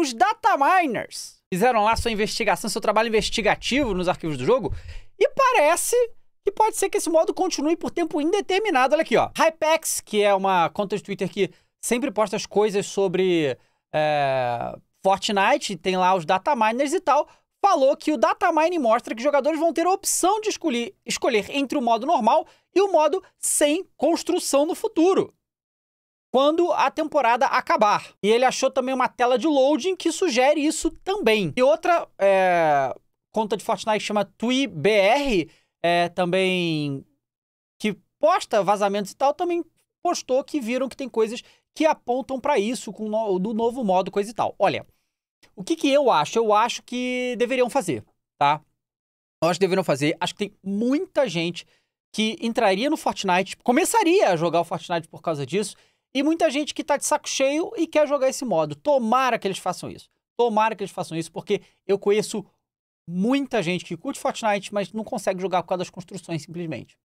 os data miners fizeram lá sua investigação, seu trabalho investigativo nos arquivos do jogo, e parece que pode ser que esse modo continue por tempo indeterminado. Olha aqui, ó. Hypex, que é uma conta de Twitter que sempre posta as coisas sobre é, Fortnite, tem lá os data miners e tal, falou que o data mining mostra que jogadores vão ter a opção de escolher, escolher entre o modo normal e o modo sem construção no futuro quando a temporada acabar. E ele achou também uma tela de loading que sugere isso também. E outra é, conta de Fortnite chama TwiBR, é, também que posta vazamentos e tal, também postou que viram que tem coisas que apontam para isso com no, do novo modo, coisa e tal. Olha, o que, que eu acho? Eu acho que deveriam fazer, tá? Eu acho que deveriam fazer. Acho que tem muita gente que entraria no Fortnite, começaria a jogar o Fortnite por causa disso e muita gente que está de saco cheio e quer jogar esse modo. Tomara que eles façam isso. Tomara que eles façam isso, porque eu conheço muita gente que curte Fortnite, mas não consegue jogar por causa das construções simplesmente.